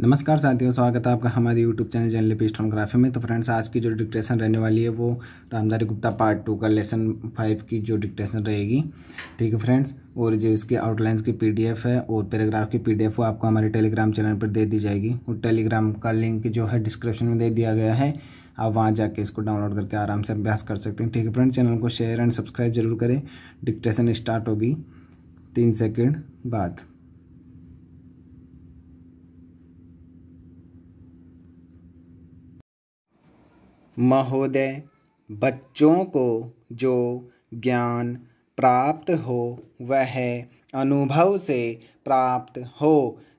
नमस्कार साथियों स्वागत है आपका हमारे YouTube चैनल जर्नल पे स्टोनोग्राफी में तो फ्रेंड्स आज की जो डिक्टेशन रहने वाली है वो रामधारी गुप्ता पार्ट टू का लेसन फाइव की जो डिक्टेशन रहेगी ठीक है फ्रेंड्स और जो इसके आउटलाइंस की पीडीएफ है और पैराग्राफ की पीडीएफ वो आपको हमारे टेलीग्राम चैनल पर दे दी जाएगी और टेलीग्राम का लिंक जो है डिस्क्रिप्शन में दे दिया गया है आप वहाँ जाके इसको डाउनलोड करके आराम से अभ्यास कर सकते हैं ठीक है फ्रेंड चैनल को शेयर एंड सब्सक्राइब जरूर करें डिक्टेशन स्टार्ट होगी तीन सेकेंड बाद महोदय बच्चों को जो ज्ञान प्राप्त हो वह अनुभव से प्राप्त हो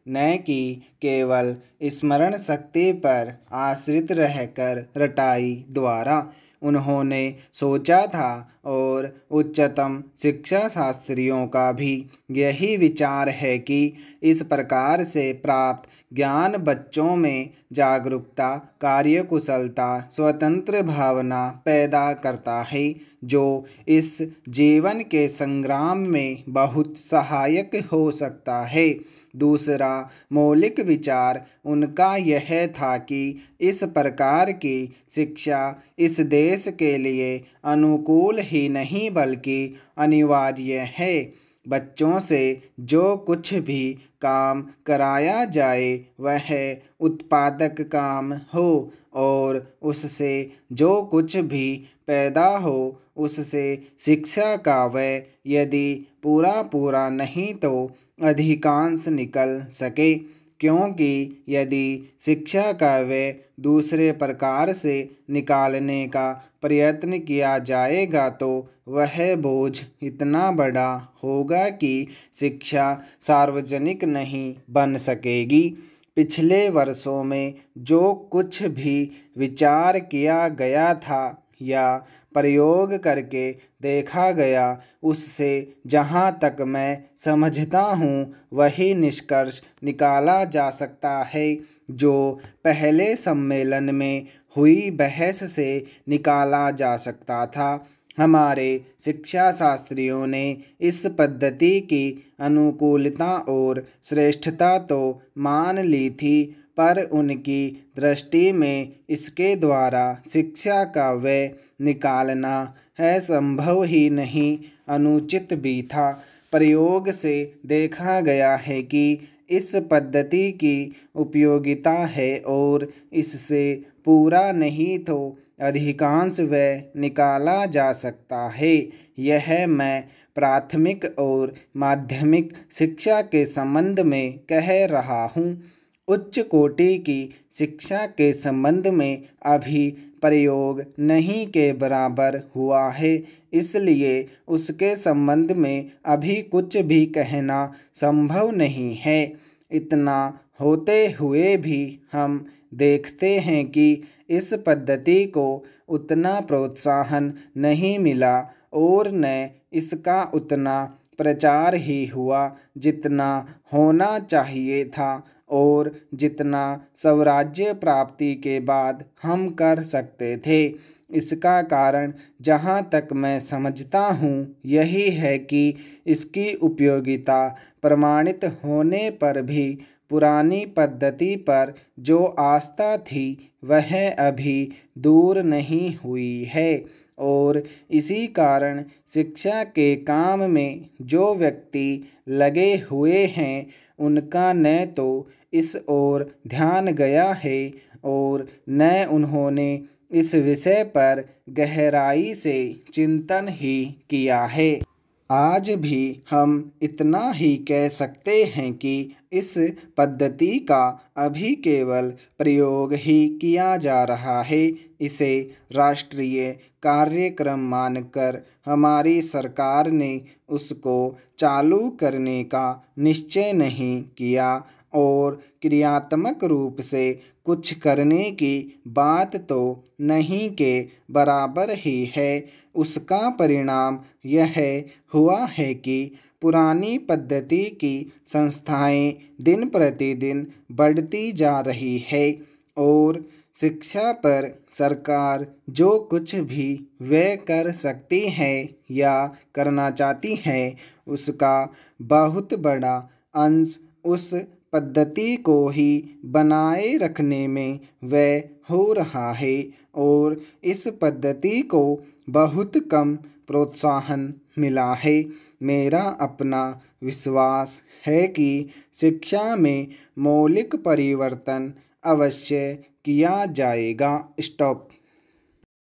न कि केवल स्मरण शक्ति पर आश्रित रहकर रटाई द्वारा उन्होंने सोचा था और उच्चतम शिक्षा शास्त्रियों का भी यही विचार है कि इस प्रकार से प्राप्त ज्ञान बच्चों में जागरूकता कार्यकुशलता स्वतंत्र भावना पैदा करता है जो इस जीवन के संग्राम में बहुत सहायक हो सकता है दूसरा मौलिक विचार उनका यह था कि इस प्रकार की शिक्षा इस देश देश के लिए अनुकूल ही नहीं बल्कि अनिवार्य है बच्चों से जो कुछ भी काम कराया जाए वह उत्पादक काम हो और उससे जो कुछ भी पैदा हो उससे शिक्षा का वह यदि पूरा पूरा नहीं तो अधिकांश निकल सके क्योंकि यदि शिक्षा का वे दूसरे प्रकार से निकालने का प्रयत्न किया जाएगा तो वह बोझ इतना बड़ा होगा कि शिक्षा सार्वजनिक नहीं बन सकेगी पिछले वर्षों में जो कुछ भी विचार किया गया था या प्रयोग करके देखा गया उससे जहाँ तक मैं समझता हूँ वही निष्कर्ष निकाला जा सकता है जो पहले सम्मेलन में हुई बहस से निकाला जा सकता था हमारे शिक्षा शास्त्रियों ने इस पद्धति की अनुकूलता और श्रेष्ठता तो मान ली थी पर उनकी दृष्टि में इसके द्वारा शिक्षा का व्यय निकालना है संभव ही नहीं अनुचित भी था प्रयोग से देखा गया है कि इस पद्धति की उपयोगिता है और इससे पूरा नहीं तो अधिकांश व्यय निकाला जा सकता है यह मैं प्राथमिक और माध्यमिक शिक्षा के संबंध में कह रहा हूँ उच्च कोटि की शिक्षा के संबंध में अभी प्रयोग नहीं के बराबर हुआ है इसलिए उसके संबंध में अभी कुछ भी कहना संभव नहीं है इतना होते हुए भी हम देखते हैं कि इस पद्धति को उतना प्रोत्साहन नहीं मिला और न इसका उतना प्रचार ही हुआ जितना होना चाहिए था और जितना स्वराज्य प्राप्ति के बाद हम कर सकते थे इसका कारण जहाँ तक मैं समझता हूँ यही है कि इसकी उपयोगिता प्रमाणित होने पर भी पुरानी पद्धति पर जो आस्था थी वह अभी दूर नहीं हुई है और इसी कारण शिक्षा के काम में जो व्यक्ति लगे हुए हैं उनका न तो इस ओर ध्यान गया है और न उन्होंने इस विषय पर गहराई से चिंतन ही किया है आज भी हम इतना ही कह सकते हैं कि इस पद्धति का अभी केवल प्रयोग ही किया जा रहा है इसे राष्ट्रीय कार्यक्रम मानकर हमारी सरकार ने उसको चालू करने का निश्चय नहीं किया और क्रियात्मक रूप से कुछ करने की बात तो नहीं के बराबर ही है उसका परिणाम यह हुआ है कि पुरानी पद्धति की संस्थाएं दिन प्रतिदिन बढ़ती जा रही है और शिक्षा पर सरकार जो कुछ भी वे कर सकती है या करना चाहती है उसका बहुत बड़ा अंश उस पद्धति को ही बनाए रखने में व्यय हो रहा है और इस पद्धति को बहुत कम प्रोत्साहन मिला है मेरा अपना विश्वास है कि शिक्षा में मौलिक परिवर्तन अवश्य किया जाएगा स्टॉप